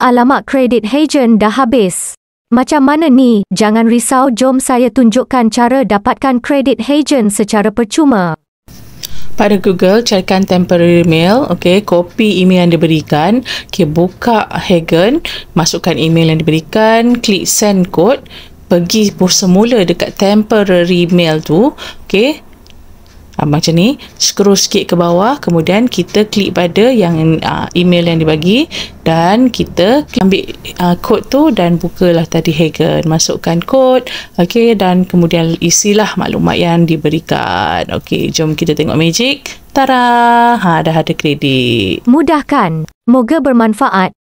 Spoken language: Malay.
Alamak kredit Hagen dah habis. Macam mana ni? Jangan risau, jom saya tunjukkan cara dapatkan kredit Hagen secara percuma. Pada Google, carikan temporary mail. Okay, copy email yang diberikan. Okay, buka Hagen. Masukkan email yang diberikan. Klik send code. Pergi semula dekat temporary mail tu. Okay, Ha, macam ni, scroll sikit ke bawah, kemudian kita klik pada yang ha, email yang dibagi dan kita ambil ha, ah, kod tu dan bukalah tadi Hagen. Masukkan kod, okey dan kemudian isilah maklumat yang diberikan. Okey, jom kita tengok magic. Tada! Ha, dah ada kredit. Mudahkan. Moga bermanfaat.